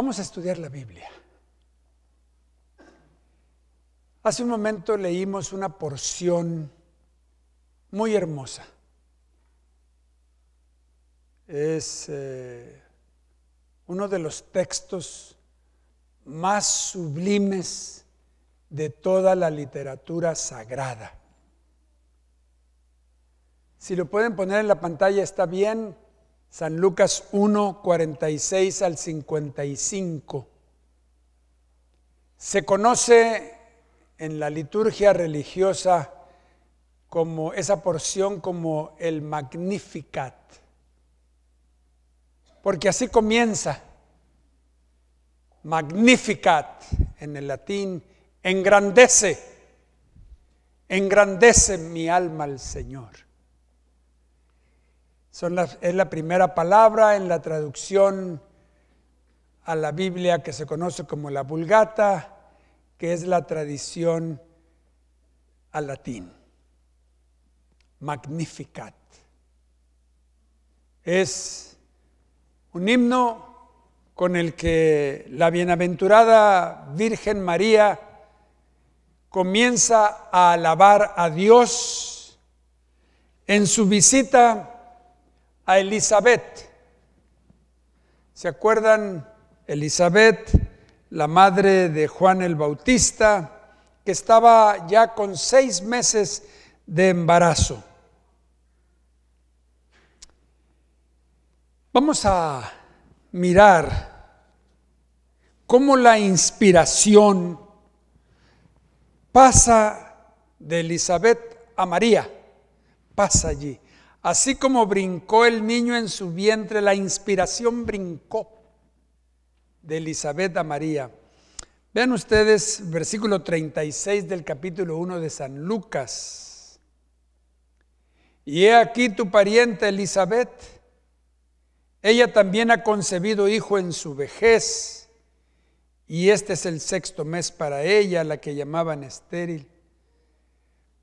Vamos a estudiar la Biblia. Hace un momento leímos una porción muy hermosa. Es eh, uno de los textos más sublimes de toda la literatura sagrada. Si lo pueden poner en la pantalla está bien, San Lucas 1, 46 al 55. Se conoce en la liturgia religiosa como esa porción como el Magnificat, porque así comienza. Magnificat en el latín, engrandece, engrandece mi alma al Señor es la primera palabra en la traducción a la Biblia que se conoce como la Vulgata, que es la tradición al latín. Magnificat. Es un himno con el que la bienaventurada Virgen María comienza a alabar a Dios en su visita a Elizabeth. ¿Se acuerdan? Elizabeth, la madre de Juan el Bautista, que estaba ya con seis meses de embarazo. Vamos a mirar cómo la inspiración pasa de Elizabeth a María, pasa allí. Así como brincó el niño en su vientre, la inspiración brincó de Elizabeth a María. Vean ustedes versículo 36 del capítulo 1 de San Lucas. Y he aquí tu pariente Elizabeth. Ella también ha concebido hijo en su vejez. Y este es el sexto mes para ella, la que llamaban estéril.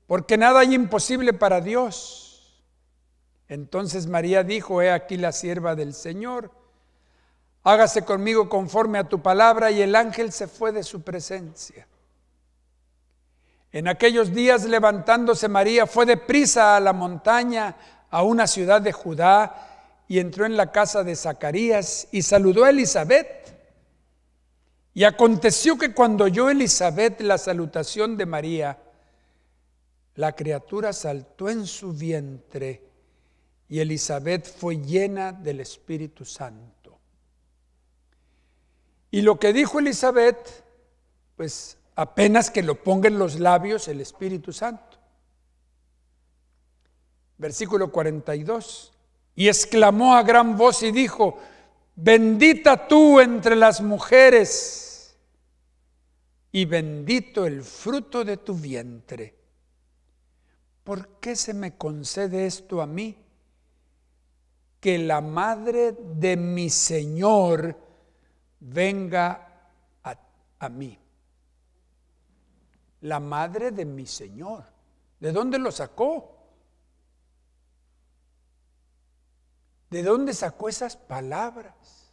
Porque nada hay imposible para Dios. Entonces María dijo, he aquí la sierva del Señor, hágase conmigo conforme a tu palabra, y el ángel se fue de su presencia. En aquellos días levantándose María fue deprisa a la montaña, a una ciudad de Judá, y entró en la casa de Zacarías y saludó a Elizabeth. Y aconteció que cuando oyó Elizabeth la salutación de María, la criatura saltó en su vientre y Elizabeth fue llena del Espíritu Santo. Y lo que dijo Elizabeth, pues apenas que lo ponga en los labios el Espíritu Santo. Versículo 42. Y exclamó a gran voz y dijo, bendita tú entre las mujeres y bendito el fruto de tu vientre. ¿Por qué se me concede esto a mí? que la madre de mi Señor venga a, a mí. La madre de mi Señor. ¿De dónde lo sacó? ¿De dónde sacó esas palabras?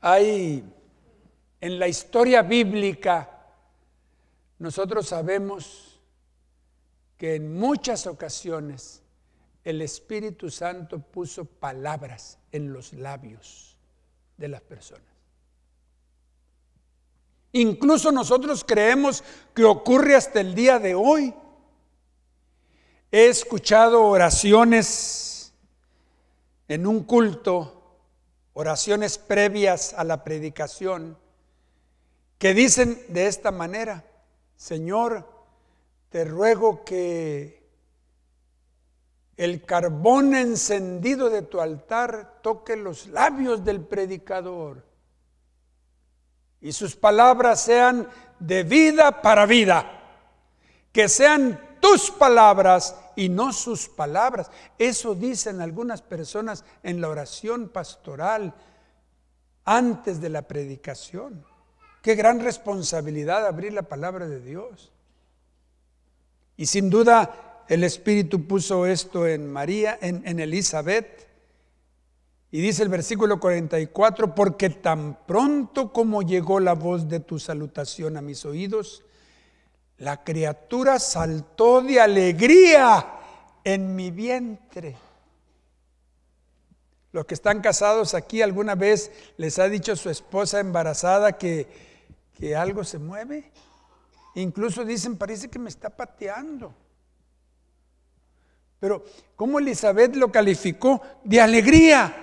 Hay en la historia bíblica, nosotros sabemos que en muchas ocasiones el Espíritu Santo puso palabras en los labios de las personas. Incluso nosotros creemos que ocurre hasta el día de hoy. He escuchado oraciones en un culto, oraciones previas a la predicación, que dicen de esta manera, Señor, te ruego que el carbón encendido de tu altar toque los labios del predicador y sus palabras sean de vida para vida. Que sean tus palabras y no sus palabras. Eso dicen algunas personas en la oración pastoral antes de la predicación. Qué gran responsabilidad abrir la palabra de Dios. Y sin duda el Espíritu puso esto en María, en, Elizabeth. Y dice el versículo 44, porque tan pronto como llegó la voz de tu salutación a mis oídos, la criatura saltó de alegría en mi vientre. Los que están casados aquí, ¿alguna vez les ha dicho su esposa embarazada que, que algo se mueve? Incluso dicen, parece que me está pateando. Pero, ¿cómo Elizabeth lo calificó? De alegría.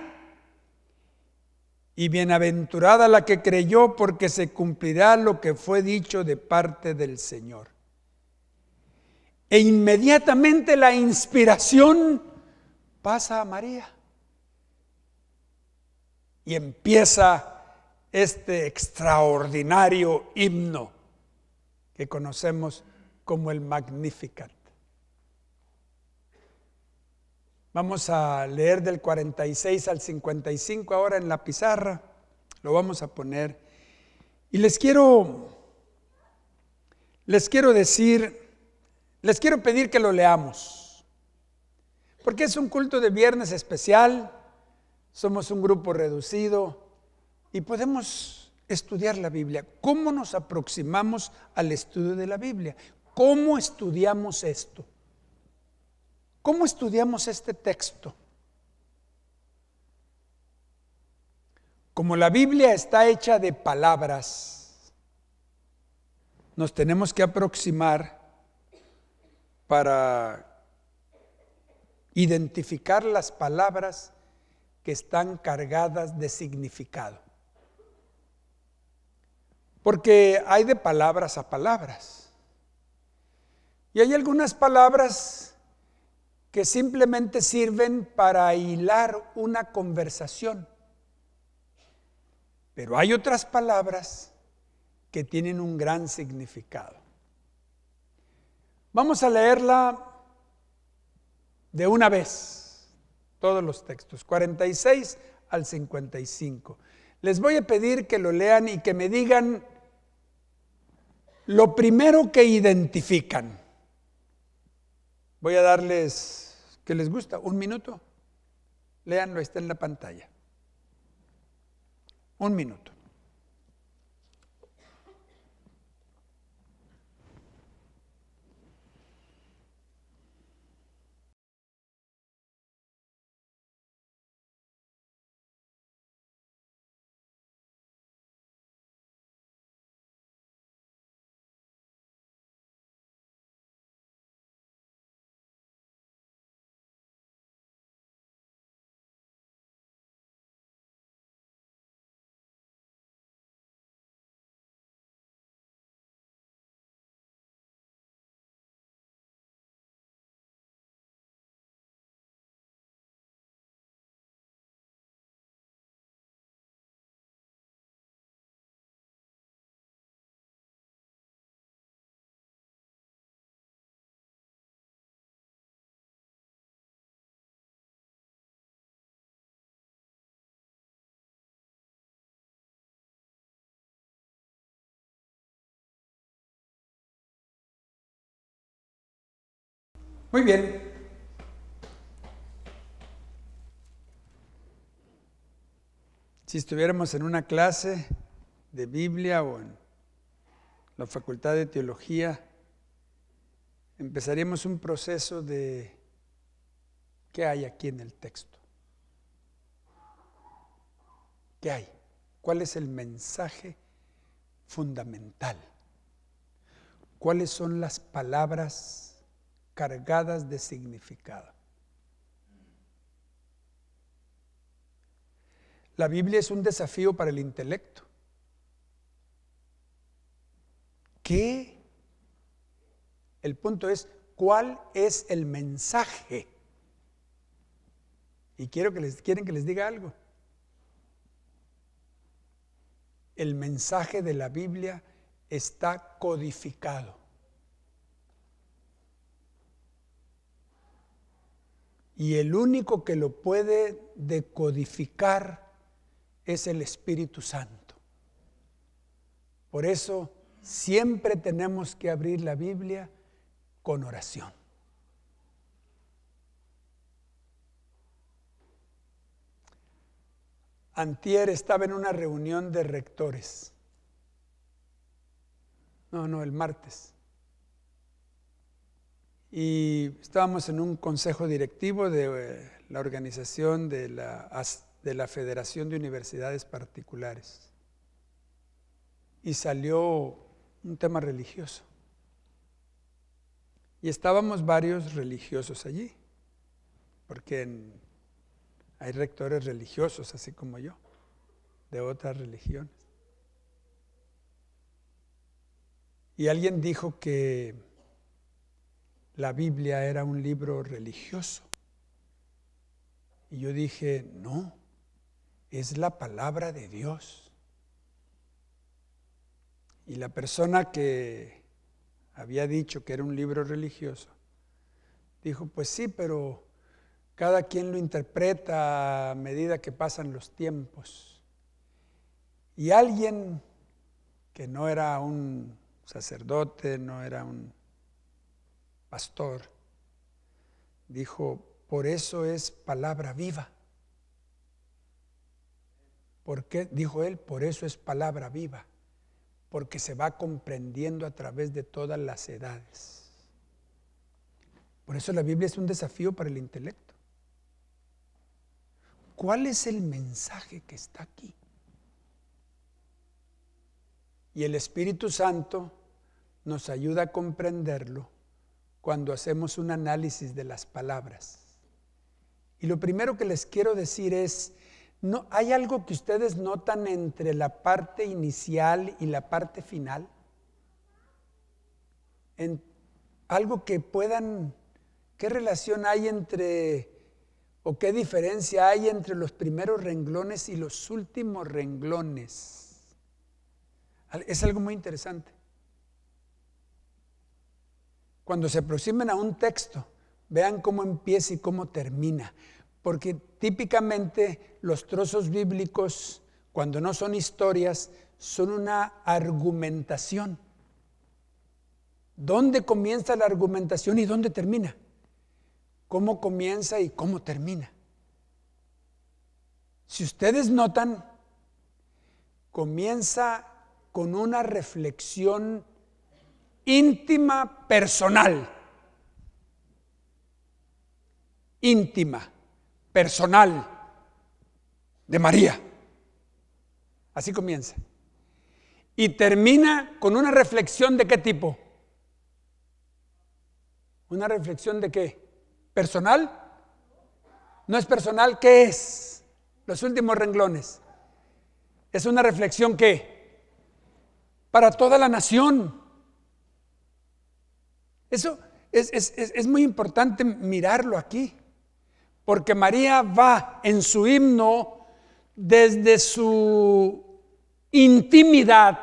Y bienaventurada la que creyó, porque se cumplirá lo que fue dicho de parte del Señor. E inmediatamente la inspiración pasa a María. Y empieza este extraordinario himno que conocemos como el Magnificat. Vamos a leer del 46 al 55 ahora en la pizarra, lo vamos a poner. Y les quiero, les quiero decir, les quiero pedir que lo leamos, porque es un culto de viernes especial, somos un grupo reducido y podemos estudiar la Biblia, cómo nos aproximamos al estudio de la Biblia, cómo estudiamos esto, cómo estudiamos este texto. Como la Biblia está hecha de palabras, nos tenemos que aproximar para identificar las palabras que están cargadas de significado. Porque hay de palabras a palabras. Y hay algunas palabras que simplemente sirven para hilar una conversación. Pero hay otras palabras que tienen un gran significado. Vamos a leerla de una vez, todos los textos, 46 al 55. Les voy a pedir que lo lean y que me digan lo primero que identifican, voy a darles, que les gusta? Un minuto. Leanlo, está en la pantalla. Un minuto. Muy bien. Si estuviéramos en una clase de Biblia o en la Facultad de Teología, empezaríamos un proceso de qué hay aquí en el texto. ¿Qué hay? ¿Cuál es el mensaje fundamental? ¿Cuáles son las palabras cargadas de significado. La Biblia es un desafío para el intelecto. ¿Qué? El punto es, ¿cuál es el mensaje? Y quiero que les, quieren que les diga algo. El mensaje de la Biblia está codificado. Y el único que lo puede decodificar es el Espíritu Santo. Por eso siempre tenemos que abrir la Biblia con oración. Antier estaba en una reunión de rectores. No, no, el martes y estábamos en un consejo directivo de eh, la organización de la, de la Federación de Universidades Particulares. Y salió un tema religioso. Y estábamos varios religiosos allí, porque hay rectores religiosos, así como yo, de otras religiones. Y alguien dijo que la Biblia era un libro religioso. Y yo dije, no, es la palabra de Dios. Y la persona que había dicho que era un libro religioso, dijo, pues sí, pero cada quien lo interpreta a medida que pasan los tiempos. Y alguien que no era un sacerdote, no era un pastor, dijo, por eso es palabra viva. ¿Por qué? Dijo él, por eso es palabra viva, porque se va comprendiendo a través de todas las edades. Por eso la Biblia es un desafío para el intelecto. ¿Cuál es el mensaje que está aquí? Y el Espíritu Santo nos ayuda a comprenderlo cuando hacemos un análisis de las palabras. Y lo primero que les quiero decir es, no, ¿hay algo que ustedes notan entre la parte inicial y la parte final? En, algo que puedan, ¿qué relación hay entre o qué diferencia hay entre los primeros renglones y los últimos renglones? Es algo muy interesante. Cuando se aproximen a un texto, vean cómo empieza y cómo termina, porque típicamente los trozos bíblicos, cuando no son historias, son una argumentación. ¿Dónde comienza la argumentación y dónde termina? ¿Cómo comienza y cómo termina? Si ustedes notan, comienza con una reflexión íntima, personal. Íntima, personal de María. Así comienza. Y termina con una reflexión de qué tipo. ¿Una reflexión de qué? ¿Personal? No es personal, ¿qué es? Los últimos renglones. Es una reflexión que para toda la nación, eso es, muy importante mirarlo aquí, porque María va en su himno desde su intimidad,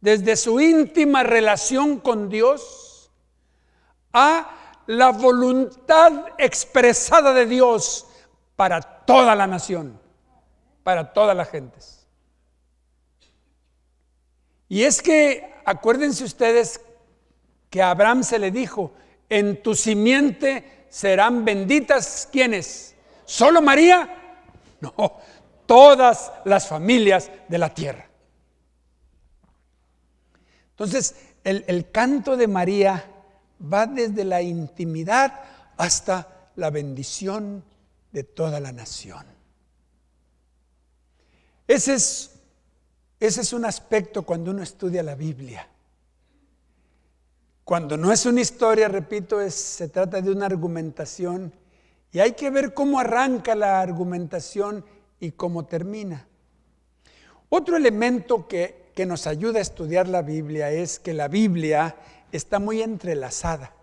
desde su íntima relación con Dios, a la voluntad expresada de Dios para toda la nación, para todas las gentes. Y es que acuérdense ustedes que a Abraham se le dijo, en tu simiente serán benditas quienes? ¿Solo María? No, todas las familias de la tierra. Entonces, el, el canto de María va desde la intimidad hasta la bendición de toda la nación. Ese es, ese es un aspecto cuando uno estudia la Biblia cuando no es una historia, repito, se trata de una argumentación y hay que ver cómo arranca la argumentación y cómo termina. Otro elemento que, que nos ayuda a estudiar la Biblia es que la Biblia está muy entrelazada.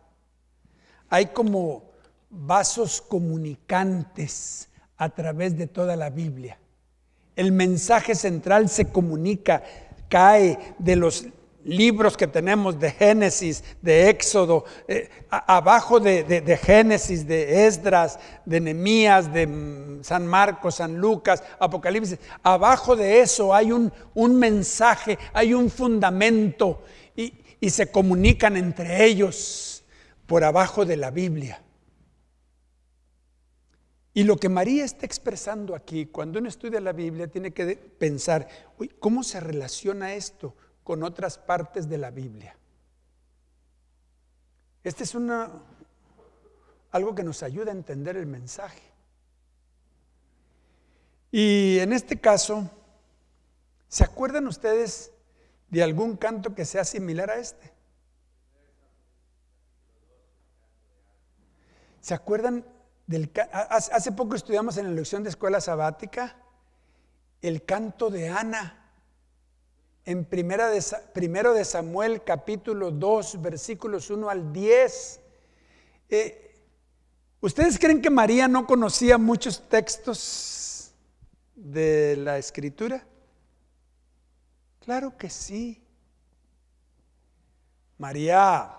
Hay como vasos comunicantes a través de toda la Biblia. El mensaje central se comunica, cae de los libros que tenemos de Génesis, de Éxodo, eh, abajo de, Génesis, de Esdras, de Nehemías, de mm, San Marcos, San Lucas, Apocalipsis, abajo de eso hay un, mensaje, hay un fundamento y, y se comunican entre ellos por abajo de la Biblia. Y lo que María está expresando aquí, cuando uno estudia la Biblia, tiene que pensar, uy, ¿cómo se relaciona esto? con otras partes de la Biblia. Este es una, algo que nos ayuda a entender el mensaje. Y en este caso, ¿se acuerdan ustedes de algún canto que sea similar a este? ¿Se acuerdan del hace poco estudiamos en la lección de escuela sabática el canto de Ana? en primera de, primero de Samuel capítulo 2 versículos 1 al 10. Eh, ¿Ustedes creen que María no conocía muchos textos de la escritura? Claro que sí. María,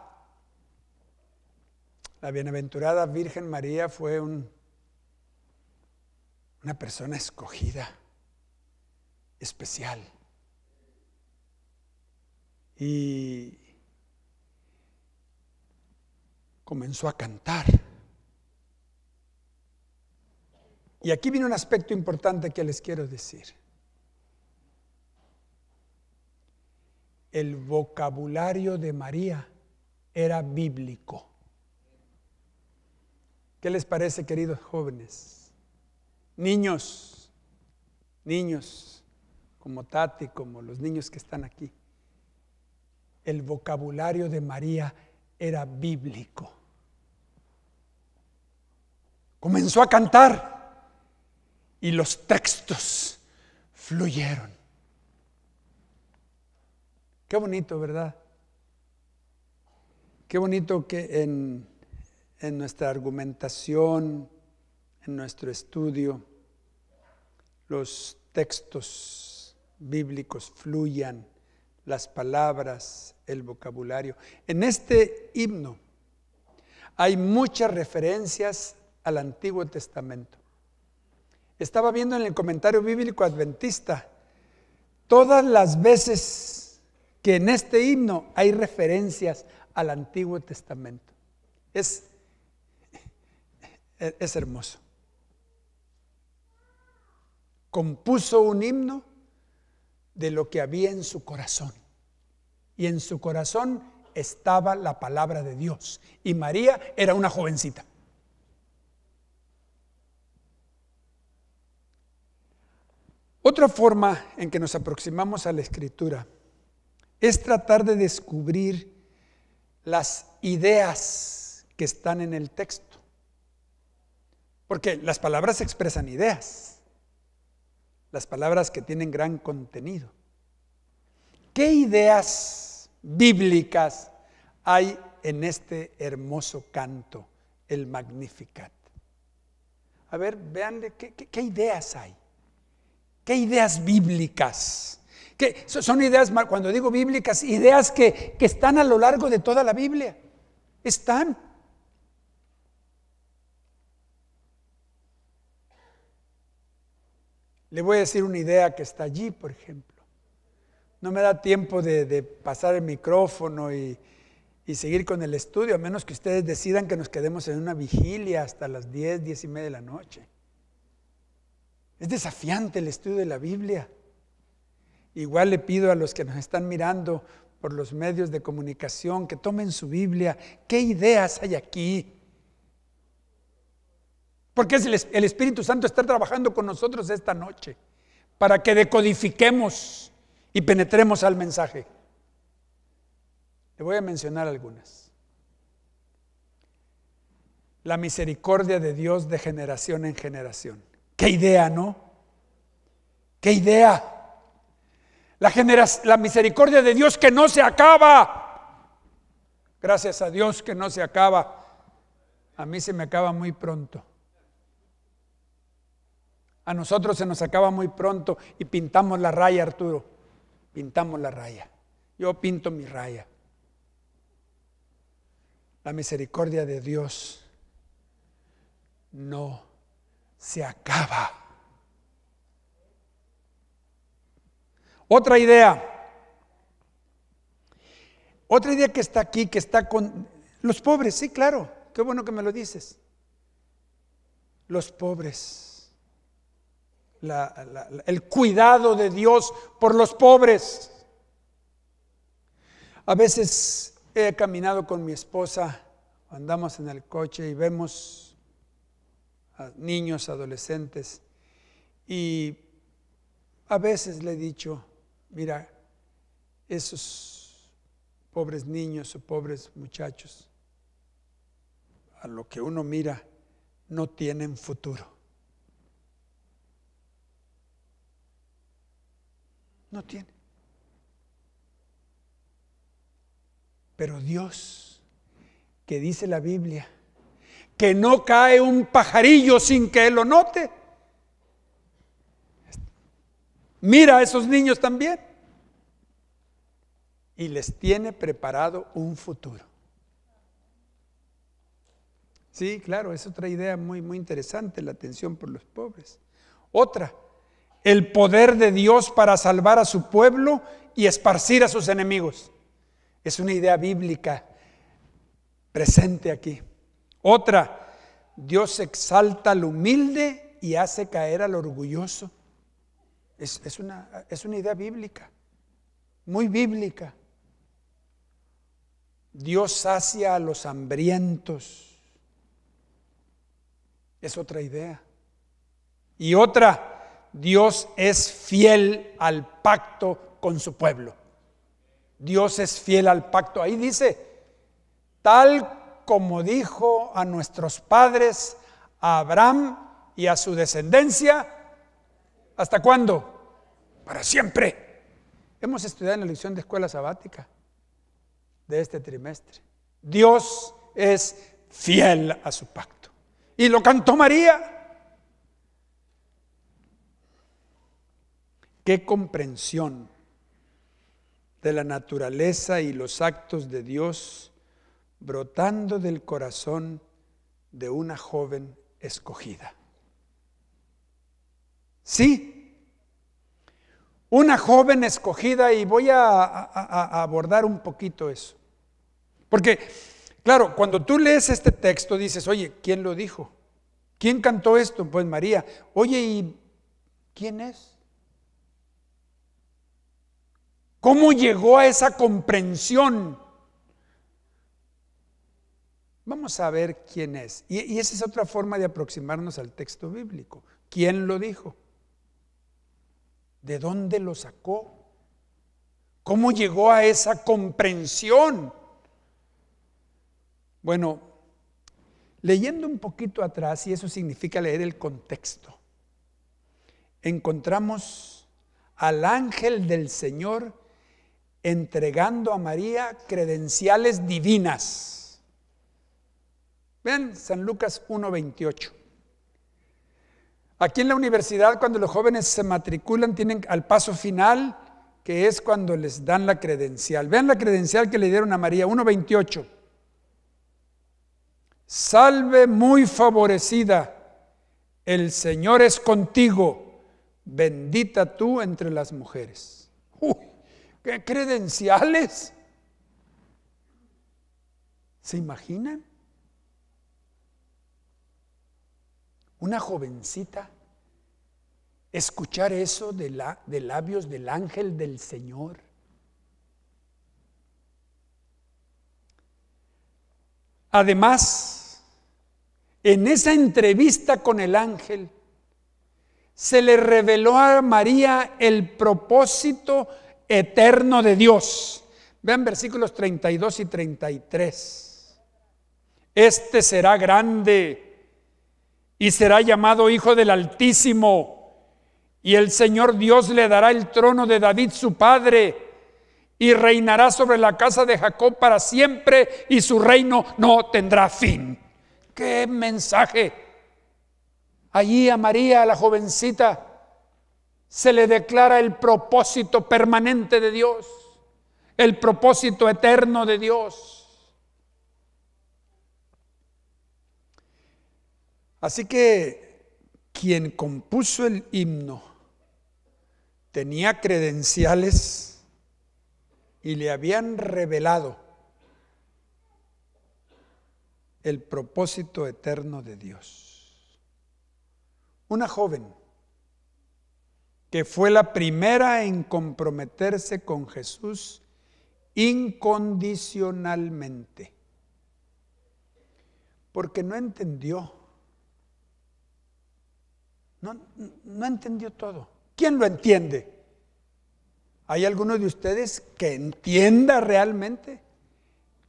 la bienaventurada Virgen María fue un, una persona escogida, especial y comenzó a cantar. Y aquí viene un aspecto importante que les quiero decir. El vocabulario de María era bíblico. ¿Qué les parece, queridos jóvenes? Niños, niños, como Tati, como los niños que están aquí el vocabulario de María era bíblico. Comenzó a cantar y los textos fluyeron. Qué bonito, ¿verdad? Qué bonito que en, nuestra argumentación, en nuestro estudio, los textos bíblicos fluyan las palabras, el vocabulario. En este himno hay muchas referencias al Antiguo Testamento. Estaba viendo en el comentario bíblico adventista todas las veces que en este himno hay referencias al Antiguo Testamento. Es, es hermoso. Compuso un himno de lo que había en su corazón. Y en su corazón estaba la palabra de Dios. Y María era una jovencita. Otra forma en que nos aproximamos a la escritura es tratar de descubrir las ideas que están en el texto. Porque las palabras expresan ideas las palabras que tienen gran contenido. ¿Qué ideas bíblicas hay en este hermoso canto, el Magnificat? A ver, vean qué, ideas hay. ¿Qué ideas bíblicas? Que son ideas, cuando digo bíblicas, ideas que, que están a lo largo de toda la Biblia. Están. Le voy a decir una idea que está allí, por ejemplo. No me da tiempo de, pasar el micrófono y, y, seguir con el estudio, a menos que ustedes decidan que nos quedemos en una vigilia hasta las 10, 10 y media de la noche. Es desafiante el estudio de la Biblia. Igual le pido a los que nos están mirando por los medios de comunicación que tomen su Biblia. ¿Qué ideas hay aquí? Porque el, Espíritu Santo está trabajando con nosotros esta noche para que decodifiquemos y penetremos al mensaje. Le voy a mencionar algunas. La misericordia de Dios de generación en generación. Qué idea, ¿no? Qué idea. la, misericordia de Dios que no se acaba. Gracias a Dios que no se acaba. A mí se me acaba muy pronto. A nosotros se nos acaba muy pronto y pintamos la raya, Arturo. Pintamos la raya. Yo pinto mi raya. La misericordia de Dios no se acaba. Otra idea. Otra idea que está aquí, que está con los pobres, sí, claro. Qué bueno que me lo dices. Los pobres el cuidado de Dios por los pobres. A veces he caminado con mi esposa, andamos en el coche y vemos a niños, adolescentes, y a veces le he dicho, mira, esos pobres niños o pobres muchachos, a lo que uno mira, no tienen futuro. tiene. Pero Dios, que dice la Biblia, que no cae un pajarillo sin que él lo note. Mira a esos niños también. Y les tiene preparado un futuro. Sí, claro, es otra idea muy, muy interesante, la atención por los pobres. Otra, el poder de Dios para salvar a su pueblo y esparcir a sus enemigos. Es una idea bíblica presente aquí. Otra, Dios exalta al humilde y hace caer al orgulloso. Es, una, es una idea bíblica, muy bíblica. Dios sacia a los hambrientos. Es otra idea. Y otra, Dios es fiel al pacto con su pueblo. Dios es fiel al pacto. Ahí dice, tal como dijo a nuestros padres, a Abraham y a su descendencia, ¿hasta cuándo? Para siempre. Hemos estudiado en la lección de escuela sabática de este trimestre. Dios es fiel a su pacto. Y lo cantó María. Qué comprensión de la naturaleza y los actos de Dios brotando del corazón de una joven escogida. Sí, una joven escogida y voy a, abordar un poquito eso. Porque, claro, cuando tú lees este texto dices, oye, ¿quién lo dijo? ¿Quién cantó esto? Pues María. Oye, ¿y quién es? ¿Cómo llegó a esa comprensión? Vamos a ver quién es. Y, esa es otra forma de aproximarnos al texto bíblico. ¿Quién lo dijo? ¿De dónde lo sacó? ¿Cómo llegó a esa comprensión? Bueno, leyendo un poquito atrás, y eso significa leer el contexto, encontramos al ángel del Señor entregando a María credenciales divinas. Ven, San Lucas 1.28. Aquí en la universidad, cuando los jóvenes se matriculan, tienen al paso final, que es cuando les dan la credencial. Vean la credencial que le dieron a María, 1.28. Salve muy favorecida, el Señor es contigo, bendita tú entre las mujeres. ¿Qué credenciales? ¿Se imaginan? Una jovencita escuchar eso de, la, de labios del ángel del Señor. Además, en esa entrevista con el ángel, se le reveló a María el propósito eterno de Dios. Vean versículos 32 y 33. Este será grande y será llamado Hijo del Altísimo. Y el Señor Dios le dará el trono de David su padre y reinará sobre la casa de Jacob para siempre y su reino no tendrá fin. ¡Qué mensaje! Allí a María, la jovencita, se le declara el propósito permanente de Dios, el propósito eterno de Dios. Así que quien compuso el himno tenía credenciales y le habían revelado el propósito eterno de Dios. Una joven que fue la primera en comprometerse con Jesús incondicionalmente, porque no entendió, no, no entendió todo. ¿Quién lo entiende? ¿Hay alguno de ustedes que entienda realmente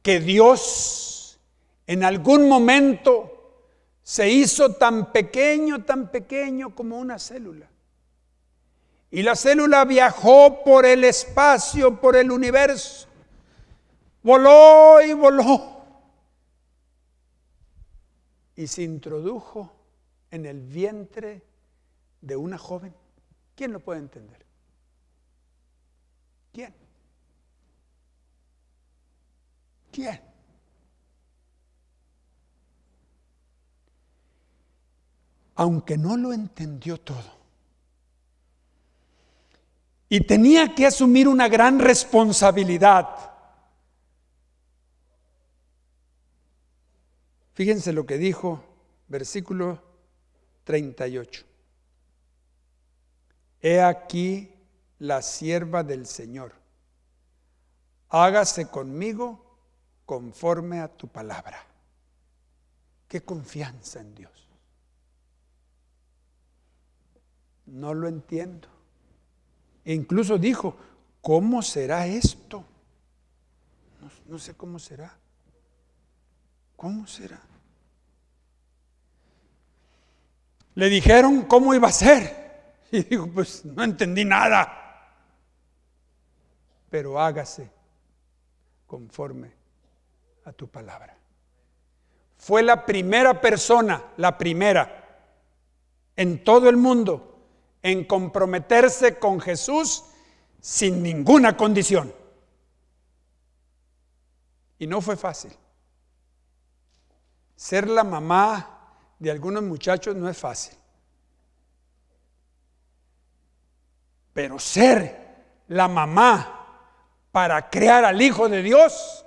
que Dios en algún momento se hizo tan pequeño, tan pequeño como una célula? Y la célula viajó por el espacio, por el universo. Voló y voló. Y se introdujo en el vientre de una joven. ¿Quién lo puede entender? ¿Quién? ¿Quién? Aunque no lo entendió todo, y tenía que asumir una gran responsabilidad. Fíjense lo que dijo, versículo 38. He aquí la sierva del Señor. Hágase conmigo conforme a tu palabra. Qué confianza en Dios. No lo entiendo. E incluso dijo, ¿cómo será esto? No, sé cómo será. ¿Cómo será? Le dijeron cómo iba a ser. Y dijo, pues no entendí nada. Pero hágase conforme a tu palabra. Fue la primera persona, la primera, en todo el mundo en comprometerse con Jesús sin ninguna condición. Y no fue fácil. Ser la mamá de algunos muchachos no es fácil. Pero ser la mamá para crear al Hijo de Dios,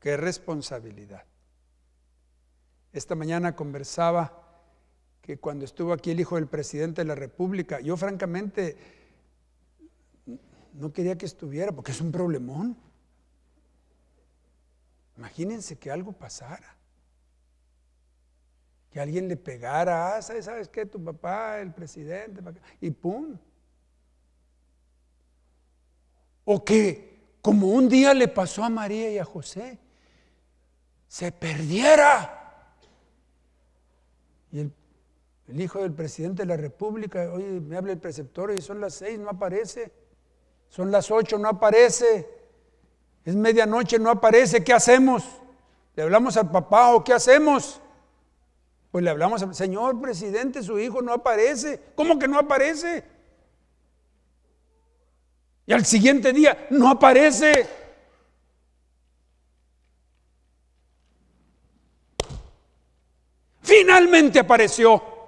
qué responsabilidad. Esta mañana conversaba que cuando estuvo aquí el hijo del presidente de la República, yo francamente no quería que estuviera porque es un problemón. Imagínense que algo pasara. Que alguien le pegara, ah, ¿sabes qué? Tu papá, el presidente, y pum. O que, como un día le pasó a María y a José, se perdiera. Y el el hijo del presidente de la República, hoy me habla el preceptor y son las seis, no aparece. Son las ocho, no aparece. Es medianoche, no aparece. ¿Qué hacemos? ¿Le hablamos al papá o qué hacemos? Pues le hablamos al señor presidente, su hijo no aparece. ¿Cómo que no aparece? Y al siguiente día no aparece. Finalmente apareció.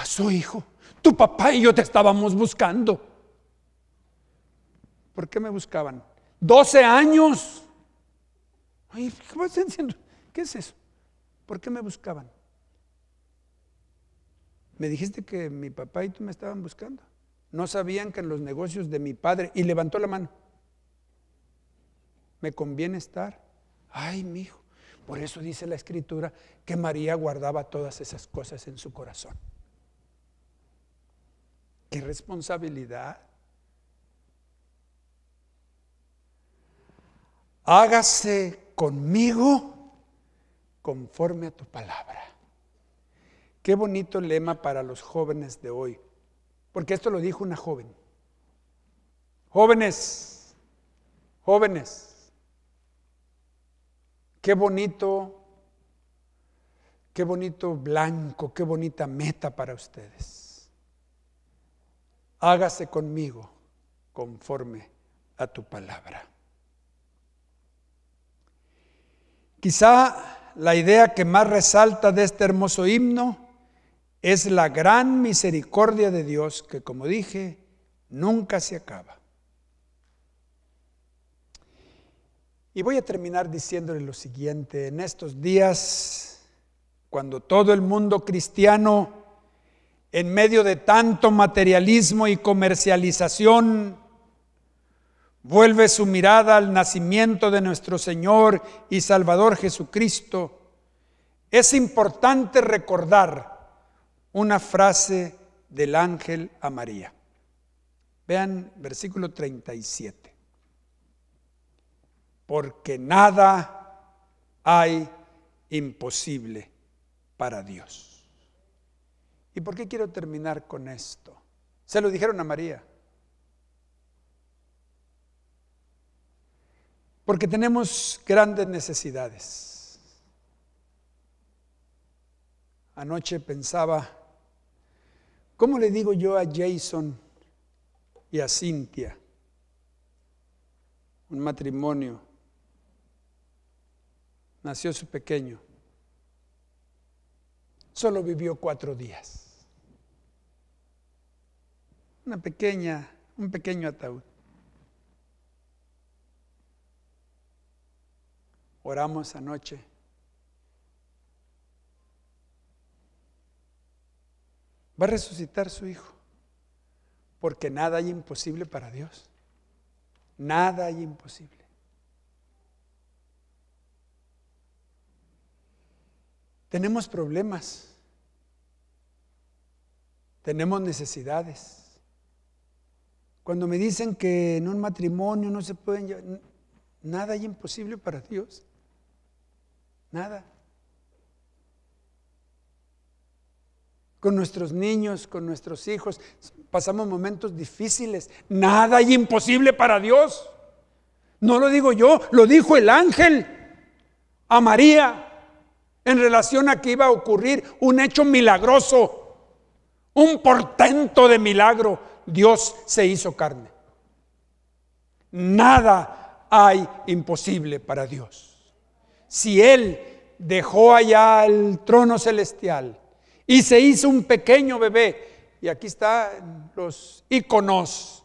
pasó, hijo? Tu papá y yo te estábamos buscando. ¿Por qué me buscaban? 12 años. ¿Qué es eso? ¿Por qué me buscaban? Me dijiste que mi papá y tú me estaban buscando. No sabían que en los negocios de mi padre. Y levantó la mano. Me conviene estar. Ay, mi hijo. Por eso dice la escritura que María guardaba todas esas cosas en su corazón. ¿Qué responsabilidad? Hágase conmigo conforme a tu palabra. Qué bonito lema para los jóvenes de hoy, porque esto lo dijo una joven. Jóvenes, jóvenes, qué bonito, qué bonito blanco, qué bonita meta para ustedes hágase conmigo conforme a tu palabra. Quizá la idea que más resalta de este hermoso himno es la gran misericordia de Dios que, como dije, nunca se acaba. Y voy a terminar diciéndole lo siguiente, en estos días, cuando todo el mundo cristiano en medio de tanto materialismo y comercialización, vuelve su mirada al nacimiento de nuestro Señor y Salvador Jesucristo, es importante recordar una frase del ángel a María. Vean versículo 37. Porque nada hay imposible para Dios. ¿Y por qué quiero terminar con esto? Se lo dijeron a María. Porque tenemos grandes necesidades. Anoche pensaba, ¿cómo le digo yo a Jason y a Cintia? Un matrimonio. Nació su pequeño solo vivió cuatro días. Una pequeña, un pequeño ataúd. Oramos anoche. Va a resucitar su hijo, porque nada hay imposible para Dios. Nada hay imposible. Tenemos problemas. Tenemos necesidades. Cuando me dicen que en un matrimonio no se pueden llevar, nada es imposible para Dios. Nada. Con nuestros niños, con nuestros hijos, pasamos momentos difíciles. Nada es imposible para Dios. No lo digo yo, lo dijo el ángel a María en relación a que iba a ocurrir un hecho milagroso un portento de milagro, Dios se hizo carne. Nada hay imposible para Dios. Si Él dejó allá el trono celestial y se hizo un pequeño bebé, y aquí están los iconos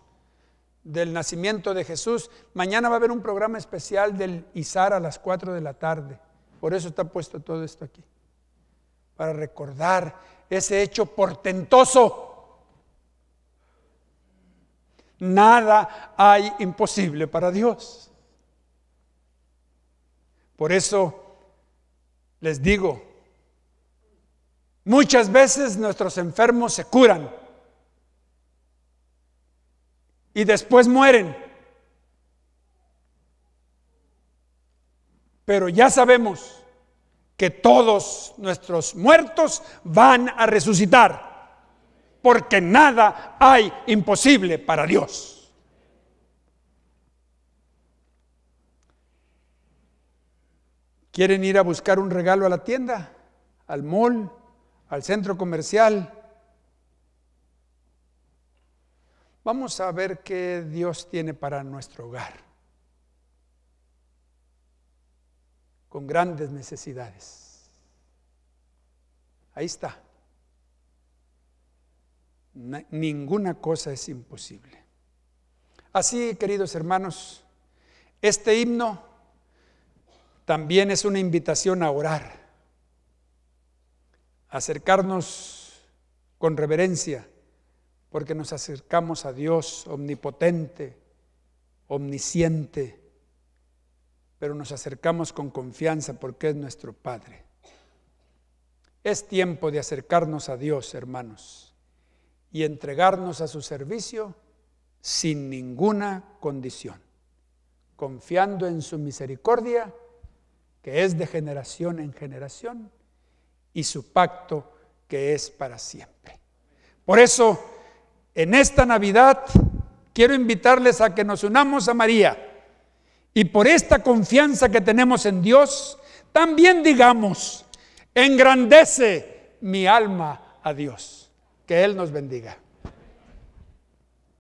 del nacimiento de Jesús. Mañana va a haber un programa especial del Izar a las 4 de la tarde. Por eso está puesto todo esto aquí. Para recordar ese hecho portentoso. Nada hay imposible para Dios. Por eso les digo, muchas veces nuestros enfermos se curan y después mueren. Pero ya sabemos que todos nuestros muertos van a resucitar, porque nada hay imposible para Dios. ¿Quieren ir a buscar un regalo a la tienda, al mall, al centro comercial? Vamos a ver qué Dios tiene para nuestro hogar. con grandes necesidades. Ahí está. ninguna cosa es imposible. Así, queridos hermanos, este himno también es una invitación a orar, acercarnos con reverencia, porque nos acercamos a Dios omnipotente, omnisciente, pero nos acercamos con confianza porque es nuestro Padre. Es tiempo de acercarnos a Dios, hermanos, y entregarnos a su servicio sin ninguna condición, confiando en su misericordia, que es de generación en generación, y su pacto, que es para siempre. Por eso, en esta Navidad, quiero invitarles a que nos unamos a María y por esta confianza que tenemos en Dios, también digamos, engrandece mi alma a Dios. Que Él nos bendiga.